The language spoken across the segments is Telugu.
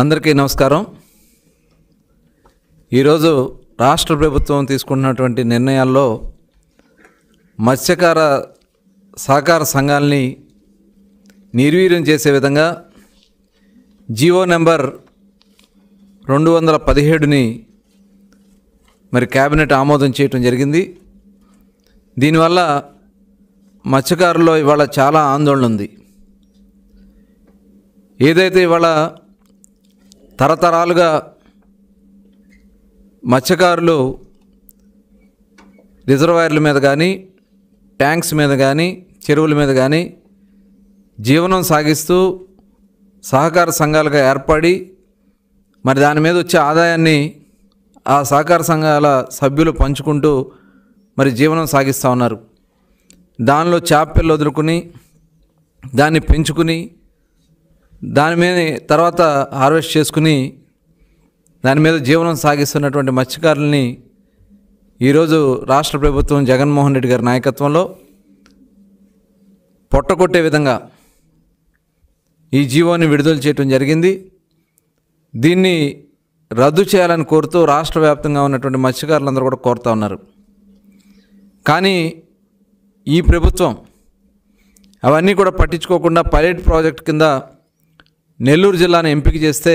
అందరికీ నమస్కారం ఈరోజు రాష్ట్ర ప్రభుత్వం తీసుకున్నటువంటి నిర్ణయాల్లో మత్స్యకార సహకార సంఘాలని నిర్వీర్యం చేసే విధంగా జియో నెంబర్ రెండు వందల పదిహేడుని మరి క్యాబినెట్ ఆమోదం చేయటం జరిగింది దీనివల్ల మత్స్యకారుల్లో ఇవాళ చాలా ఆందోళన ఉంది ఏదైతే ఇవాళ తరతరాలుగా మత్స్యకారులు రిజర్వాయర్ల మీద కానీ ట్యాంక్స్ మీద కానీ చెరువుల మీద కానీ జీవనం సాగిస్తూ సహకార సంఘాలుగా ఏర్పడి మరి దాని మీద వచ్చే ఆదాయాన్ని ఆ సహకార సంఘాల సభ్యులు పంచుకుంటూ మరి జీవనం సాగిస్తూ ఉన్నారు దానిలో చేప వదులుకుని దాన్ని పెంచుకుని దాని మీద తర్వాత హార్వెస్ట్ చేసుకుని దాని మీద జీవనం సాగిస్తున్నటువంటి మత్స్యకారులని ఈరోజు రాష్ట్ర ప్రభుత్వం జగన్మోహన్ రెడ్డి గారి నాయకత్వంలో పొట్టకొట్టే విధంగా ఈ జీవోని విడుదల చేయటం జరిగింది దీన్ని రద్దు చేయాలని కోరుతూ రాష్ట్ర వ్యాప్తంగా ఉన్నటువంటి మత్స్యకారులందరూ కూడా కోరుతూ ఉన్నారు కానీ ఈ ప్రభుత్వం అవన్నీ కూడా పట్టించుకోకుండా పైలట్ ప్రాజెక్ట్ కింద నెల్లూరు జిల్లాను ఎంపిక చేస్తే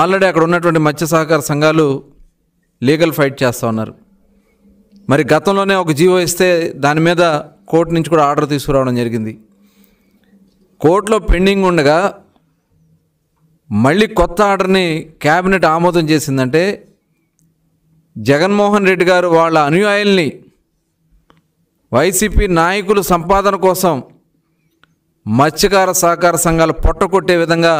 ఆల్రెడీ అక్కడ ఉన్నటువంటి మత్స్య సహకార సంఘాలు లీగల్ ఫైట్ చేస్తూ ఉన్నారు మరి గతంలోనే ఒక జీవో ఇస్తే దాని మీద కోర్టు నుంచి కూడా ఆర్డర్ తీసుకురావడం జరిగింది కోర్టులో పెండింగ్ ఉండగా మళ్ళీ కొత్త ఆర్డర్ని క్యాబినెట్ ఆమోదం చేసిందంటే జగన్మోహన్ రెడ్డి గారు వాళ్ళ అనుయాయుల్ని వైసీపీ నాయకులు సంపాదన కోసం మత్స్యకార సహకార సంఘాలు పొట్టకొట్టే విధంగా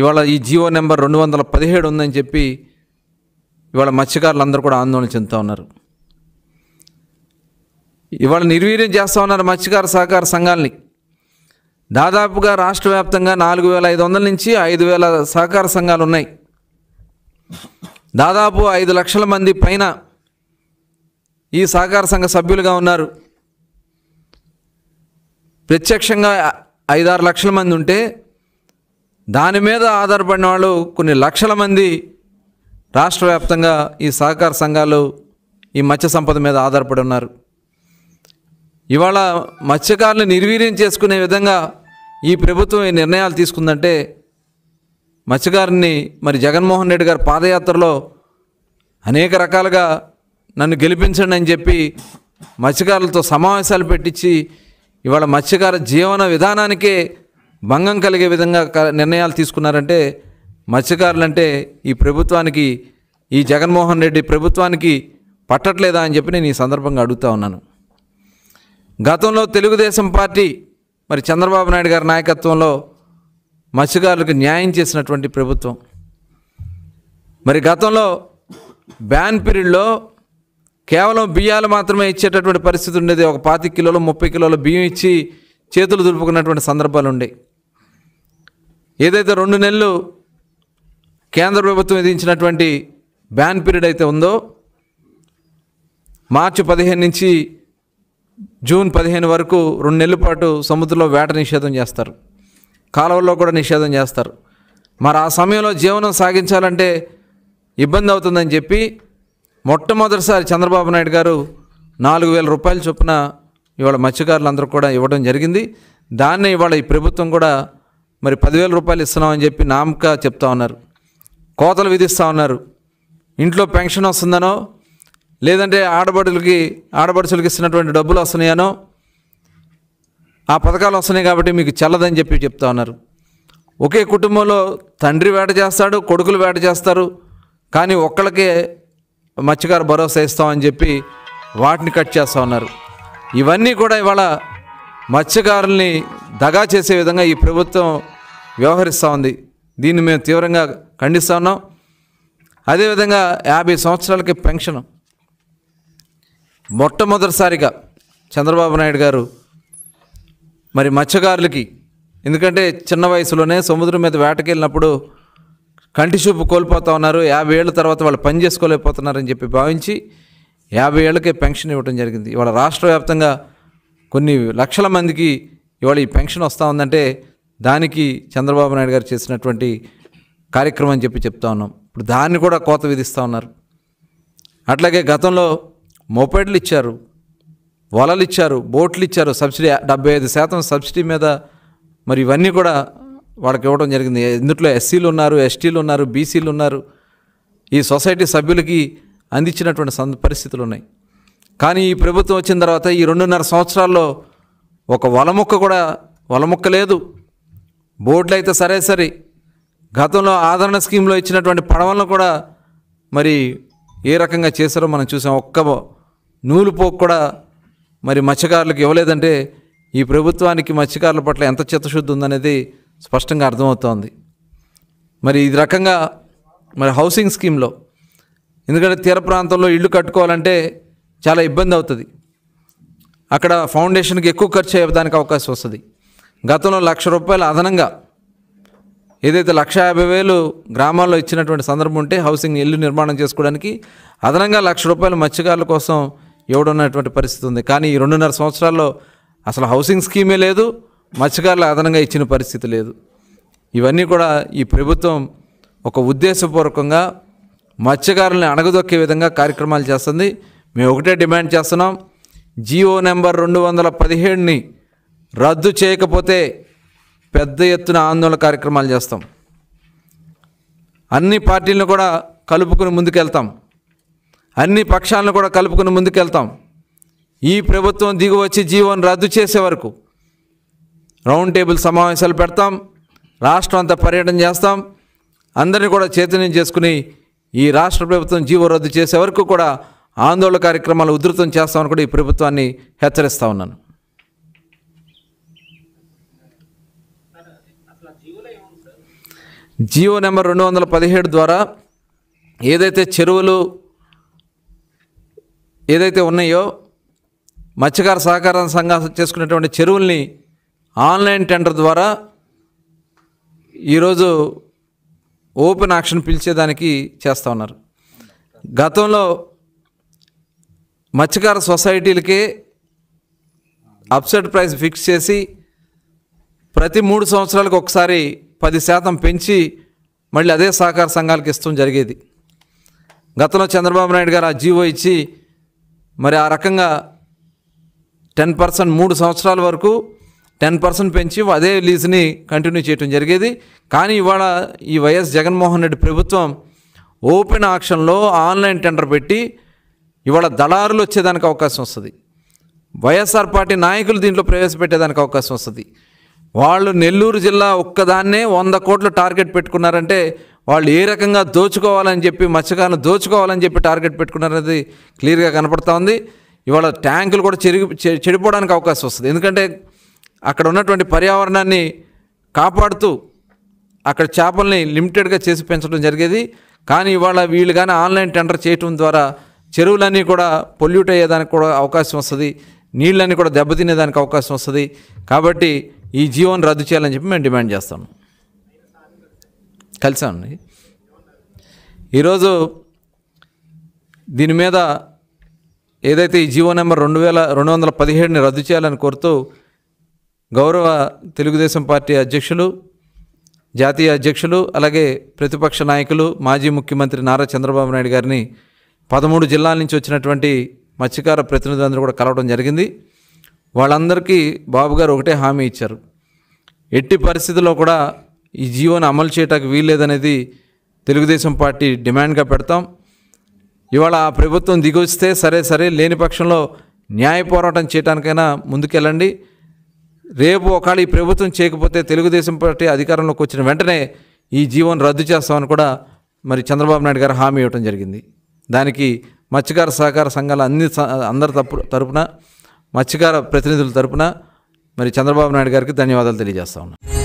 ఇవాళ ఈ జీవో నెంబర్ రెండు వందల పదిహేడు ఉందని చెప్పి ఇవాళ మత్స్యకారులు అందరూ కూడా ఆందోళన చెందుతూ ఉన్నారు ఇవాళ నిర్వీర్యం చేస్తూ ఉన్నారు మత్స్యకార సహకార సంఘాలని దాదాపుగా రాష్ట్ర వ్యాప్తంగా నాలుగు వేల ఐదు వందల నుంచి ఐదు వేల సహకార సంఘాలు ఉన్నాయి దాదాపు ఐదు లక్షల మంది పైన ఈ సహకార సంఘ సభ్యులుగా ఉన్నారు ప్రత్యక్షంగా ఐదారు లక్షల మంది ఉంటే దాని మీద ఆధారపడిన వాళ్ళు కొన్ని లక్షల మంది రాష్ట్ర వ్యాప్తంగా ఈ సహకార సంఘాలు ఈ మత్స్య సంపద మీద ఆధారపడి ఉన్నారు ఇవాళ మత్స్యకారులు నిర్వీర్యం చేసుకునే విధంగా ఈ ప్రభుత్వం ఈ నిర్ణయాలు తీసుకుందంటే మత్స్యకారుని మరి జగన్మోహన్ రెడ్డి గారి పాదయాత్రలో అనేక రకాలుగా నన్ను గెలిపించండి అని చెప్పి మత్స్యకారులతో సమావేశాలు పెట్టించి ఇవాళ మత్స్యకార జీవన విధానానికే భంగం కలిగే విధంగా నిర్ణయాలు తీసుకున్నారంటే మత్స్యకారులంటే ఈ ప్రభుత్వానికి ఈ జగన్మోహన్ రెడ్డి ప్రభుత్వానికి పట్టట్లేదా అని చెప్పి నేను ఈ సందర్భంగా అడుగుతా ఉన్నాను గతంలో తెలుగుదేశం పార్టీ మరి చంద్రబాబు నాయుడు గారి నాయకత్వంలో మత్స్యకారులకు న్యాయం చేసినటువంటి ప్రభుత్వం మరి గతంలో బ్యాన్ పీరియడ్లో కేవలం బియ్యాలు మాత్రమే ఇచ్చేటటువంటి పరిస్థితి ఉండేది ఒక పాతి కిలోలు ముప్పై కిలోలు బియ్యం ఇచ్చి చేతులు దులుపుకున్నటువంటి సందర్భాలు ఉండే ఏదైతే రెండు నెలలు కేంద్ర ప్రభుత్వం విధించినటువంటి బ్యాన్ పీరియడ్ అయితే ఉందో మార్చి పదిహేను నుంచి జూన్ పదిహేను వరకు రెండు నెలల పాటు సముద్రంలో వేట నిషేధం చేస్తారు కాలువల్లో కూడా నిషేధం చేస్తారు మరి ఆ సమయంలో జీవనం సాగించాలంటే ఇబ్బంది అవుతుందని చెప్పి మొట్టమొదటిసారి చంద్రబాబు నాయుడు గారు నాలుగు వేల రూపాయల చొప్పున ఇవాళ మత్స్యకారులందరూ కూడా ఇవ్వడం జరిగింది దాన్నే ఇవాళ ఈ ప్రభుత్వం కూడా మరి పదివేల రూపాయలు ఇస్తున్నామని చెప్పి నామక చెప్తా ఉన్నారు కోతలు విధిస్తూ ఉన్నారు ఇంట్లో పెన్షన్ వస్తుందనో లేదంటే ఆడబడులకి ఆడబడుచులకి ఇస్తున్నటువంటి డబ్బులు వస్తున్నాయనో ఆ పథకాలు వస్తున్నాయి కాబట్టి మీకు చల్లదని చెప్పి చెప్తా ఉన్నారు ఒకే కుటుంబంలో తండ్రి వేట చేస్తాడు కొడుకులు వేట చేస్తారు కానీ ఒక్కళ్ళకే మత్స్యకారు భరోసా ఇస్తామని చెప్పి వాటిని కట్ చేస్తూ ఉన్నారు ఇవన్నీ కూడా ఇవాళ మత్స్యకారుల్ని దగా చేసే విధంగా ఈ ప్రభుత్వం వ్యవహరిస్తూ ఉంది దీన్ని మేము తీవ్రంగా ఖండిస్తూ ఉన్నాం అదేవిధంగా యాభై సంవత్సరాలకి పెన్షన్ మొట్టమొదటిసారిగా చంద్రబాబు నాయుడు గారు మరి మత్స్యకారులకి ఎందుకంటే చిన్న వయసులోనే సముద్రం మీద వేటకెళ్ళినప్పుడు కంటి చూపు కోల్పోతా ఉన్నారు యాభై ఏళ్ళ తర్వాత వాళ్ళు పని చేసుకోలేకపోతున్నారని చెప్పి భావించి యాభై ఏళ్ళకే పెన్షన్ ఇవ్వడం జరిగింది ఇవాళ రాష్ట్ర వ్యాప్తంగా కొన్ని లక్షల మందికి ఇవాళ ఈ పెన్షన్ వస్తూ ఉందంటే దానికి చంద్రబాబు నాయుడు గారు చేసినటువంటి కార్యక్రమం అని చెప్పి చెప్తా ఉన్నాం ఇప్పుడు దాన్ని కూడా కోత విధిస్తూ ఉన్నారు అట్లాగే గతంలో మొపేడ్లు ఇచ్చారు వలలు ఇచ్చారు బోట్లు ఇచ్చారు సబ్సిడీ డెబ్బై ఐదు శాతం సబ్సిడీ మీద మరి ఇవన్నీ కూడా వాళ్ళకి ఇవ్వడం జరిగింది ఇందులో ఎస్సీలు ఉన్నారు ఎస్టీలు ఉన్నారు బీసీలు ఉన్నారు ఈ సొసైటీ సభ్యులకి అందించినటువంటి సంద పరిస్థితులు ఉన్నాయి కానీ ఈ ప్రభుత్వం వచ్చిన తర్వాత ఈ రెండున్నర సంవత్సరాల్లో ఒక వలముక్క కూడా వలముక్క లేదు బోర్డులు అయితే సరే సరే గతంలో ఆదరణ స్కీమ్లో ఇచ్చినటువంటి పడవలను కూడా మరి ఏ రకంగా చేశారో మనం చూసాం ఒక్క నూలు పోక్ కూడా మరి మత్స్యకారులకు ఇవ్వలేదంటే ఈ ప్రభుత్వానికి మత్స్యకారుల పట్ల ఎంత చిత్తశుద్ధి ఉందనేది స్పష్టంగా అర్థమవుతోంది మరి ఇది రకంగా మరి హౌసింగ్ స్కీమ్లో ఎందుకంటే తీర ప్రాంతంలో ఇల్లు కట్టుకోవాలంటే చాలా ఇబ్బంది అవుతుంది అక్కడ ఫౌండేషన్కి ఎక్కువ ఖర్చు అయ్యేదానికి అవకాశం వస్తుంది గతంలో లక్ష రూపాయలు అదనంగా ఏదైతే లక్ష యాభై వేలు గ్రామాల్లో ఇచ్చినటువంటి సందర్భం ఉంటే హౌసింగ్ ఇల్లు నిర్మాణం చేసుకోవడానికి అదనంగా లక్ష రూపాయలు మత్స్యకారుల కోసం ఇవ్వడం పరిస్థితి ఉంది కానీ ఈ రెండున్నర సంవత్సరాల్లో అసలు హౌసింగ్ స్కీమే లేదు మత్స్యకారులు అదనంగా ఇచ్చిన పరిస్థితి లేదు ఇవన్నీ కూడా ఈ ప్రభుత్వం ఒక ఉద్దేశపూర్వకంగా మత్స్యకారులను అణగదొక్కే విధంగా కార్యక్రమాలు చేస్తుంది మేము ఒకటే డిమాండ్ చేస్తున్నాం జియో నెంబర్ రెండు వందల పదిహేడుని రద్దు చేయకపోతే పెద్ద ఎత్తున ఆందోళన కార్యక్రమాలు చేస్తాం అన్ని పార్టీలను కూడా కలుపుకుని ముందుకెళ్తాం అన్ని పక్షాలను కూడా కలుపుకుని ముందుకెళ్తాం ఈ ప్రభుత్వం దిగువచ్చి జీవోను రద్దు చేసే వరకు రౌండ్ టేబుల్ సమావేశాలు పెడతాం రాష్ట్రం అంతా పర్యటన చేస్తాం అందరినీ కూడా చైతన్యం చేసుకుని ఈ రాష్ట్ర ప్రభుత్వం జీవో రద్దు చేసే వరకు కూడా ఆందోళన కార్యక్రమాలు ఉధృతం చేస్తామని కూడా ఈ ప్రభుత్వాన్ని హెచ్చరిస్తూ ఉన్నాను జియో నెంబర్ రెండు వందల పదిహేడు ద్వారా ఏదైతే చెరువులు ఏదైతే ఉన్నాయో మత్స్యకార సహకార సంఘం చేసుకునేటువంటి చెరువుల్ని ఆన్లైన్ టెండర్ ద్వారా ఈరోజు ఓపెన్ ఆక్షన్ పిలిచేదానికి చేస్తూ ఉన్నారు గతంలో మత్స్యకార సొసైటీలకే అప్సెట్ ప్రైస్ ఫిక్స్ చేసి ప్రతి మూడు సంవత్సరాలకు ఒకసారి పది శాతం పెంచి మళ్ళీ అదే సహకార సంఘాలకు ఇస్తాం జరిగేది గతంలో చంద్రబాబు నాయుడు గారు ఆ జీవో ఇచ్చి మరి ఆ రకంగా టెన్ పర్సెంట్ మూడు సంవత్సరాల వరకు టెన్ పర్సెంట్ పెంచి అదే లీజ్ని కంటిన్యూ చేయటం జరిగేది కానీ ఇవాళ ఈ వైఎస్ జగన్మోహన్ రెడ్డి ప్రభుత్వం ఓపెన్ ఆక్షన్లో ఆన్లైన్ టెండర్ పెట్టి ఇవాళ దళారులు వచ్చేదానికి అవకాశం వస్తుంది వైఎస్ఆర్ పార్టీ నాయకులు దీంట్లో ప్రవేశపెట్టేదానికి అవకాశం వస్తుంది వాళ్ళు నెల్లూరు జిల్లా ఒక్కదాన్నే వంద కోట్లు టార్గెట్ పెట్టుకున్నారంటే వాళ్ళు ఏ రకంగా దోచుకోవాలని చెప్పి మత్స్యకారులు దోచుకోవాలని చెప్పి టార్గెట్ పెట్టుకున్నారనేది క్లియర్గా కనపడుతూ ఉంది ఇవాళ ట్యాంకులు కూడా చెరిగి చెడిపోవడానికి అవకాశం వస్తుంది ఎందుకంటే అక్కడ ఉన్నటువంటి పర్యావరణాన్ని కాపాడుతూ అక్కడ చేపల్ని లిమిటెడ్గా చేసి పెంచడం జరిగేది కానీ ఇవాళ వీళ్ళు కానీ ఆన్లైన్ టెండర్ చేయటం ద్వారా చెరువులన్నీ కూడా పొల్యూట్ అయ్యేదానికి కూడా అవకాశం వస్తుంది నీళ్ళన్నీ కూడా దెబ్బతినేదానికి అవకాశం వస్తుంది కాబట్టి ఈ జీవోని రద్దు చేయాలని చెప్పి మేము డిమాండ్ చేస్తాం కలిసామండి ఈరోజు దీని మీద ఏదైతే ఈ జీవో నెంబర్ రెండు వేల రెండు వందల పదిహేడుని రద్దు చేయాలని కోరుతూ గౌరవ తెలుగుదేశం పార్టీ అధ్యక్షులు జాతీయ అధ్యక్షులు అలాగే ప్రతిపక్ష నాయకులు మాజీ ముఖ్యమంత్రి నారా చంద్రబాబు నాయుడు గారిని పదమూడు జిల్లాల నుంచి వచ్చినటువంటి మత్స్యకార ప్రతినిధులందరూ కూడా కలవడం జరిగింది వాళ్ళందరికీ బాబు గారు ఒకటే హామీ ఇచ్చారు ఎట్టి పరిస్థితుల్లో కూడా ఈ జీవోను అమలు చేయటానికి వీల్లేదనేది తెలుగుదేశం పార్టీ డిమాండ్గా పెడతాం ఇవాళ ఆ ప్రభుత్వం దిగొస్తే సరే సరే లేని పక్షంలో న్యాయ పోరాటం చేయడానికైనా ముందుకెళ్ళండి రేపు ఒకవేళ ఈ ప్రభుత్వం చేయకపోతే తెలుగుదేశం పార్టీ అధికారంలోకి వచ్చిన వెంటనే ఈ జీవోను రద్దు చేస్తామని కూడా మరి చంద్రబాబు నాయుడు గారు హామీ ఇవ్వడం జరిగింది దానికి మత్స్యకార సహకార సంఘాల అన్ని అందరి తప్పు తరపున మత్స్యకార ప్రతినిధుల తరపున మరి చంద్రబాబు నాయుడు గారికి ధన్యవాదాలు తెలియజేస్తా ఉన్నాను